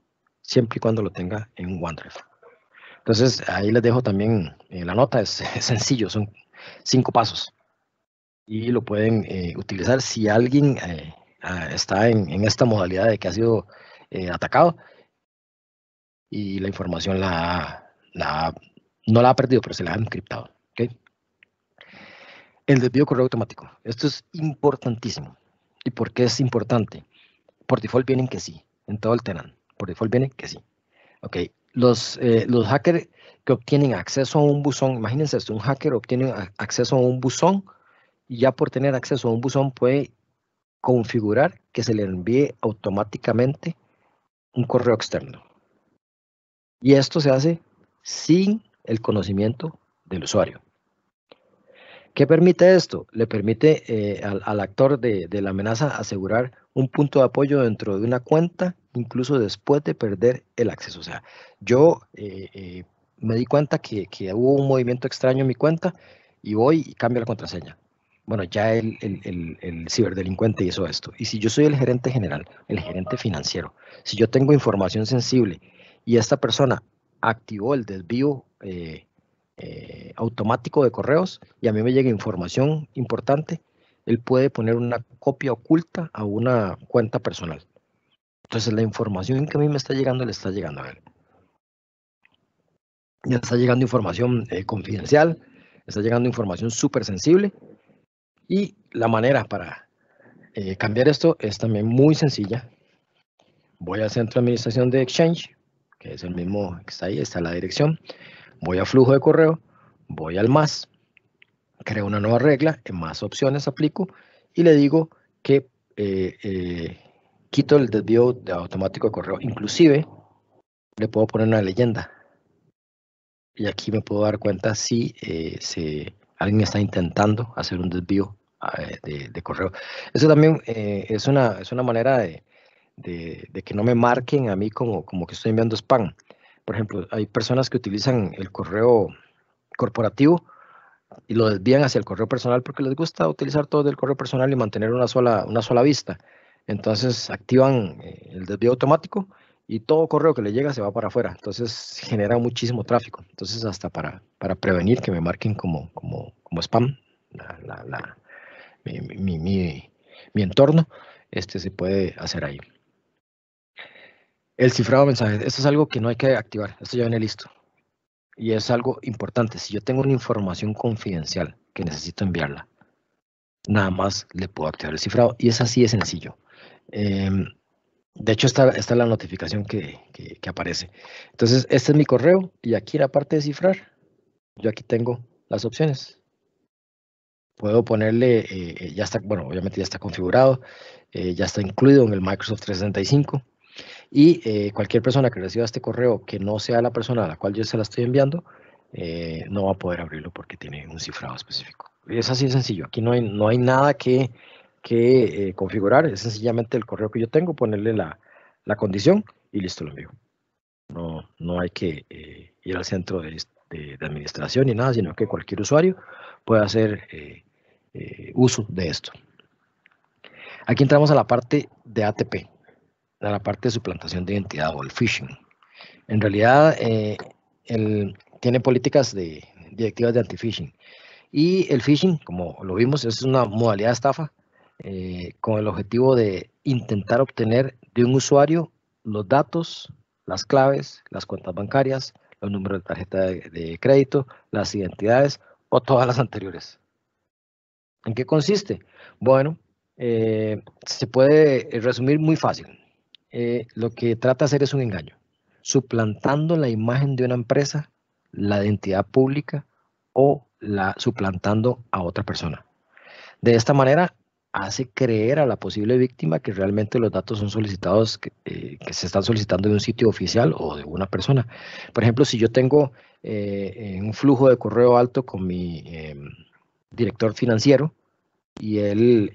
S1: siempre y cuando lo tenga en OneDrive. Entonces, ahí les dejo también eh, la nota, es, sencillo, son cinco pasos. Y lo pueden eh, utilizar si alguien eh, ah, está en, esta modalidad de que ha sido atacado y la información la, no la ha perdido, pero se la ha encriptado. ¿okay? El desvío correo automático. Esto es importantísimo. ¿Y por qué es importante? Por default vienen que sí, en todo el tenant. Por default vienen que sí. Ok, los, eh, los hackers que obtienen acceso a un buzón, imagínense esto, un hacker obtiene acceso a un buzón y ya por tener acceso a un buzón puede configurar que se le envíe automáticamente un correo externo. Y esto se hace sin el conocimiento del usuario. ¿Qué permite esto? Le permite eh, al, actor de, la amenaza asegurar un punto de apoyo dentro de una cuenta, incluso después de perder el acceso. O sea, yo eh, eh, me di cuenta que, hubo un movimiento extraño en mi cuenta y voy y cambio la contraseña. Bueno, ya el, el ciberdelincuente hizo esto. Y si yo soy el gerente general, el gerente financiero, si yo tengo información sensible y esta persona activó el desvío eh, eh, automático de correos y a mí me llega información importante, él puede poner una copia oculta a una cuenta personal. Entonces la información que a mí me está llegando le está llegando a él. Ya está llegando información eh, confidencial, está llegando información súper sensible y la manera para eh, cambiar esto es también muy sencilla. Voy al centro de administración de Exchange, que es el mismo que está ahí, está la dirección. Voy a flujo de correo, voy al más, creo una nueva regla, en más opciones aplico y le digo que eh, eh, quito el desvío de automático de correo. Inclusive le puedo poner una leyenda. Y aquí me puedo dar cuenta si, eh, alguien está intentando hacer un desvío eh, de, correo. Eso también es, una, es una manera de, de, de, que no me marquen a mí como, como que estoy enviando spam. Por ejemplo, hay personas que utilizan el correo corporativo y lo desvían hacia el correo personal porque les gusta utilizar todo el correo personal y mantener una sola, una sola vista. Entonces activan eh, el desvío automático y todo correo que le llega se va para afuera. Entonces genera muchísimo tráfico. Entonces hasta para, para prevenir que me marquen como, como, como spam la, mi, mi, entorno, este se puede hacer ahí. El cifrado mensaje, esto es algo que no hay que activar, esto ya viene listo. Y es algo importante, si yo tengo una información confidencial que necesito enviarla, nada más le puedo activar el cifrado y es así de sencillo. Em, de hecho, está, la notificación que, aparece. Entonces, este es mi correo y aquí en la parte de cifrar, yo aquí tengo las opciones. Puedo ponerle, eh, eh, ya está, bueno, obviamente ya está configurado, eh, ya está incluido en el Microsoft 365 y eh, cualquier persona que reciba este correo que no sea la persona a la cual yo se la estoy enviando, eh, no va a poder abrirlo porque tiene un cifrado específico. Es así de sencillo. Aquí no hay, no hay nada que, que eh, configurar. Es sencillamente el correo que yo tengo, ponerle la, condición y listo lo envío. No, no hay que ir al centro de, de, administración ni nada, sino que cualquier usuario puede hacer uso de esto. Aquí entramos a la parte de ATP en la parte de suplantación de identidad o el phishing. En realidad, eh, tiene políticas de directivas de anti-phishing. Y el phishing, como lo vimos, es una modalidad de estafa eh, con el objetivo de intentar obtener de un usuario los datos, las claves, las cuentas bancarias, los números de tarjeta de, crédito, las identidades o todas las anteriores. ¿En qué consiste? Bueno, eh, se puede resumir muy fácil. Eh, lo que trata de hacer es un engaño, suplantando la imagen de una empresa, la identidad pública o la, suplantando a otra persona. De esta manera, hace creer a la posible víctima que realmente los datos son solicitados, que, eh, se están solicitando de un sitio oficial o de una persona. Por ejemplo, si yo tengo eh, un flujo de correo alto con mi director financiero y él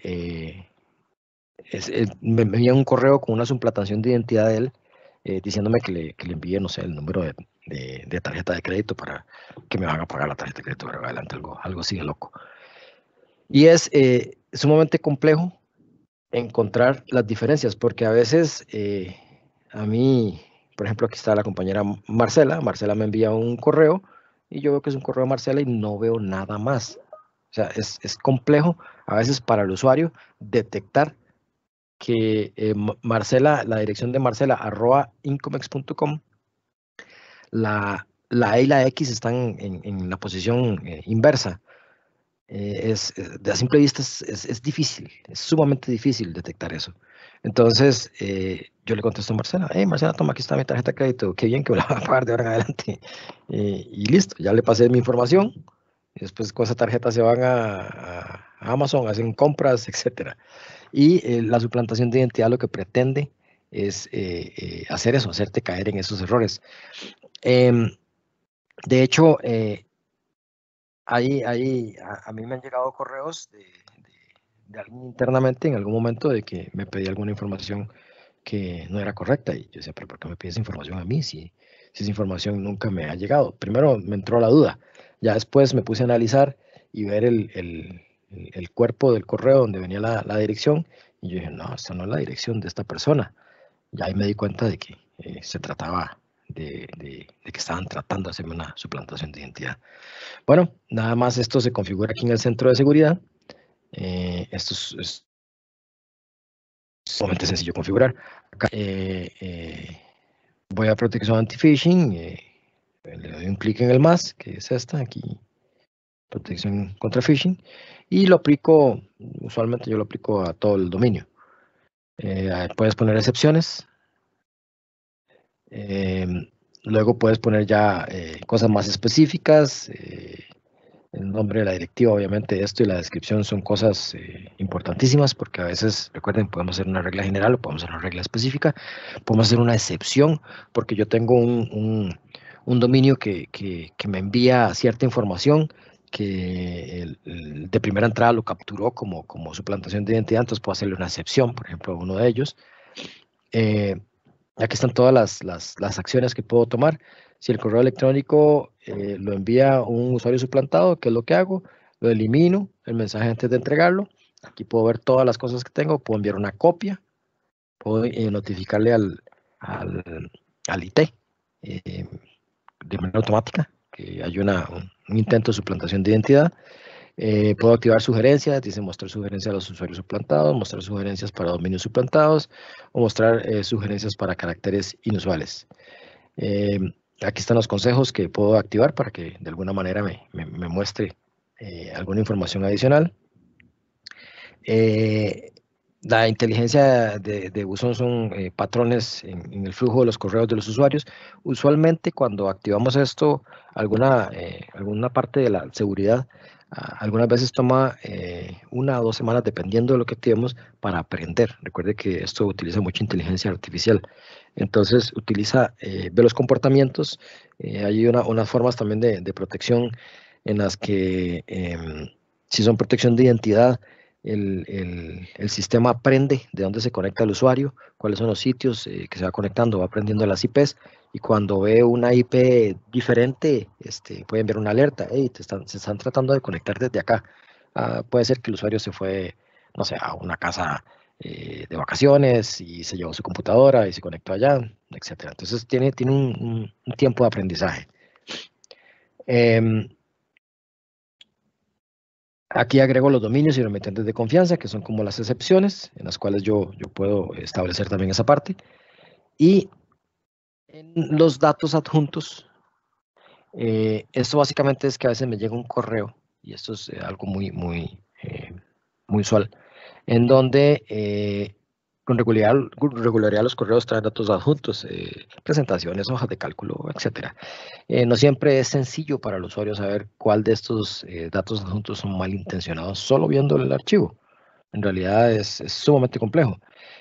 S1: eh, me, envía un correo con una suplantación de identidad de él eh, diciéndome que le, que le envíe, no sé, el número de, de, tarjeta de crédito para que me van a pagar la tarjeta de crédito, pero adelante algo, algo sigue loco. Y es eh, sumamente complejo encontrar las diferencias, porque a veces a mí, por ejemplo, aquí está la compañera Marcela, Marcela me envía un correo y yo veo que es un correo de Marcela y no veo nada más. O sea, es, es complejo a veces para el usuario detectar que eh, Marcela, la dirección de Marcela, arroba incomex.com, la, la e y la X están en, la posición eh, inversa. Eh, es, de simple vista es, difícil, es sumamente difícil detectar eso. Entonces, yo le contesto a Marcela, hey Marcela, toma, aquí está mi tarjeta de crédito, qué bien que me la va a pagar de ahora en adelante. y listo, ya le pasé mi información, después con esa tarjeta se van a, a Amazon, hacen compras, etcétera. Y eh, la suplantación de identidad lo que pretende es eh, eh, hacer eso, hacerte caer en esos errores. Em, de hecho, ahí, ahí a, mí me han llegado correos de, alguien internamente en algún momento de que me pedía alguna información que no era correcta. Y yo decía, pero ¿por qué me pides información a mí si, esa información nunca me ha llegado? Primero me entró la duda, ya después me puse a analizar y ver el, el, cuerpo del correo donde venía la, dirección. Y yo dije, no, esta no es la dirección de esta persona. Y ahí me di cuenta de que eh, se trataba de, que estaban tratando de hacerme una suplantación de identidad. Bueno, nada más esto se configura aquí en el centro de seguridad. Eh, esto es, es sumamente sencillo configurar. Eh, voy a protección anti-phishing, le doy un clic en el más, que es esta, aquí protección contra phishing, y lo aplico, usualmente yo lo aplico a todo el dominio. Eh, puedes poner excepciones. Em, luego puedes poner ya eh, cosas más específicas. Eh, el nombre de la directiva, obviamente, esto y la descripción son cosas importantísimas porque a veces, recuerden, podemos hacer una regla general o podemos hacer una regla específica. Podemos hacer una excepción porque yo tengo un, un, dominio que, que me envía cierta información que el, de primera entrada lo capturó como, como suplantación de identidad, entonces puedo hacerle una excepción, por ejemplo, a uno de ellos. Eh, aquí están todas las, acciones que puedo tomar. Si el correo electrónico eh, lo envía un usuario suplantado, ¿qué es lo que hago? Lo elimino, el mensaje antes de entregarlo. Aquí puedo ver todas las cosas que tengo, puedo enviar una copia, puedo eh, notificarle al, al, al IT de manera automática hay una, un intento de suplantación de identidad. Eh, puedo activar sugerencias, dice mostrar sugerencias a los usuarios suplantados, mostrar sugerencias para dominios suplantados o mostrar eh, sugerencias para caracteres inusuales. Eh, aquí están los consejos que puedo activar para que de alguna manera me, muestre alguna información adicional. La inteligencia de, de buzón son eh, patrones en, el flujo de los correos de los usuarios. Usualmente cuando activamos esto, alguna, eh, alguna parte de la seguridad, algunas veces toma eh, una o dos semanas, dependiendo de lo que activemos, para aprender. Recuerde que esto utiliza mucha inteligencia artificial. Entonces, utiliza, ve los comportamientos. hay unas formas también de, de, protección en las que, em, si son protección de identidad, el, el, sistema aprende de dónde se conecta el usuario, cuáles son los sitios eh, que se va conectando, va aprendiendo las IPs y cuando ve una IP diferente, este, puede ver una alerta, hey, te están, se están tratando de conectar desde acá. Ah, puede ser que el usuario se fue, no sé, a una casa eh, de vacaciones y se llevó su computadora y se conectó allá, etcétera. Entonces tiene, tiene un, tiempo de aprendizaje. Em, Aquí agrego los dominios y los remitentes de confianza, que son como las excepciones, en las cuales yo, yo puedo establecer también esa parte. Y los datos adjuntos, eh, esto básicamente es que a veces me llega un correo, y esto es eh, algo muy, muy, eh, muy usual, en donde eh, con regularidad, los correos traen datos adjuntos, eh, presentaciones, hojas de cálculo, etcétera eh, no siempre es sencillo para el usuario saber cuál de estos eh, datos adjuntos son malintencionados solo viendo el archivo. En realidad es, sumamente complejo.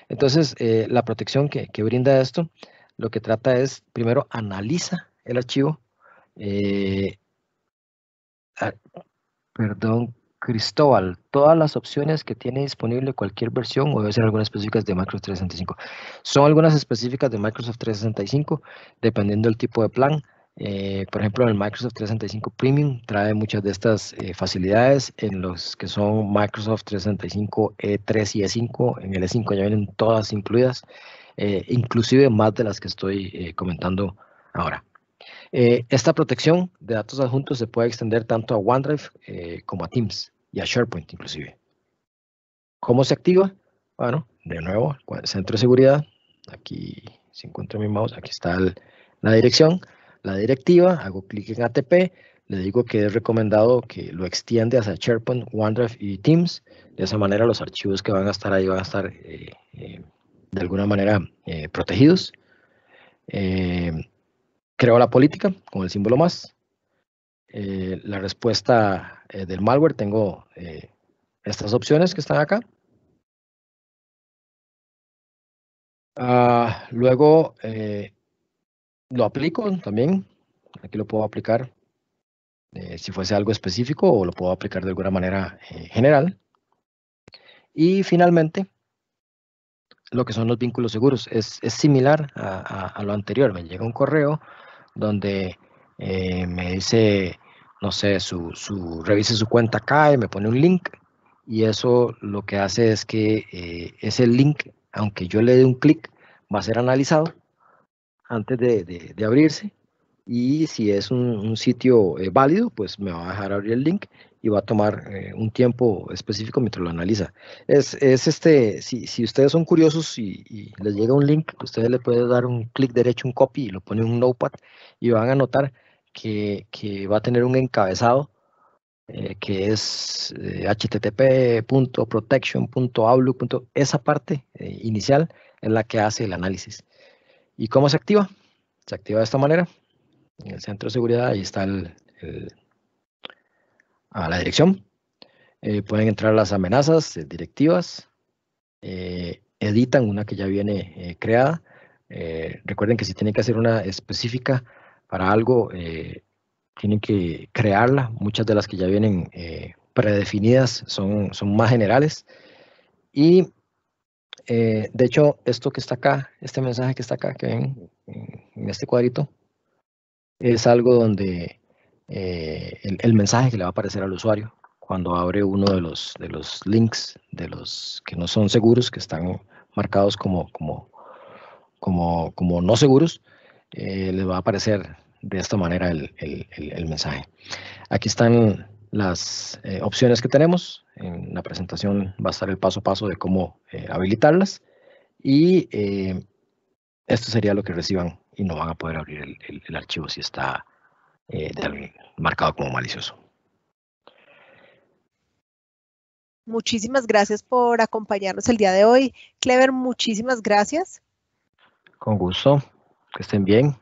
S1: Entonces, la protección que, brinda esto lo que trata es, primero, analiza el archivo. perdón, Cristóbal, todas las opciones que tiene disponible cualquier versión, o debe ser algunas específicas de Microsoft 365. Son algunas específicas de Microsoft 365, dependiendo del tipo de plan. Eh, por ejemplo, el Microsoft 365 Premium trae muchas de estas eh, facilidades en los que son Microsoft 365 E3 y E5. E en el E5 ya vienen todas incluidas, eh, inclusive más de las que estoy comentando ahora. Eh, esta protección de datos adjuntos se puede extender tanto a OneDrive eh, como a Teams y a SharePoint inclusive. ¿Cómo se activa? Bueno, de nuevo, centro de seguridad. Aquí se encuentra mi mouse, aquí está la dirección, la directiva, hago clic en ATP, le digo que es recomendado que lo extiende hacia SharePoint, OneDrive y Teams. De esa manera los archivos que van a estar ahí van a estar eh, de alguna manera protegidos. Creo la política con el símbolo más. Eh, la respuesta eh, del malware, tengo eh, estas opciones que están acá. Ah, luego lo aplico también. Aquí lo puedo aplicar si fuese algo específico o lo puedo aplicar de alguna manera general. Y finalmente, lo que son los vínculos seguros. Es, es similar a, lo anterior. Me llega un correo donde eh, me dice, no sé, su, su, revise su cuenta acá y me pone un link. Y eso lo que hace es que eh, ese link, aunque yo le dé un clic, va a ser analizado antes de, de, abrirse. Y si es un, sitio eh, válido, pues me va a dejar abrir el link y va a tomar eh, un tiempo específico mientras lo analiza. Es, es este, si, si, ustedes son curiosos y, les llega un link, ustedes le pueden dar un clic derecho, un copy y lo ponen en un notepad y van a notar que, que va a tener un encabezado eh, que es eh, http.protection.outlook. Esa parte eh, inicial es la que hace el análisis. ¿Y cómo se activa? Se activa de esta manera. En el centro de seguridad ahí está el a la dirección. Eh, pueden entrar las amenazas eh, directivas. Eh, editan una que ya viene creada. recuerden que si tienen que hacer una específica para algo, tienen que crearla. Muchas de las que ya vienen predefinidas son, son más generales. Y de hecho, esto que está acá, este mensaje que está acá, que ven en este cuadrito, es algo donde eh, el, mensaje que le va a aparecer al usuario cuando abre uno de los, de los links, de los que no son seguros, que están marcados como, como, como, como no seguros, eh, les va a aparecer de esta manera el, el, mensaje. Aquí están las eh, opciones que tenemos. En la presentación va a estar el paso a paso de cómo eh, habilitarlas. Y esto sería lo que reciban y no van a poder abrir el, archivo si está eh, marcado como malicioso. Muchísimas gracias por acompañarnos el día de hoy. Clever, muchísimas gracias. Con gusto. Que estén bien.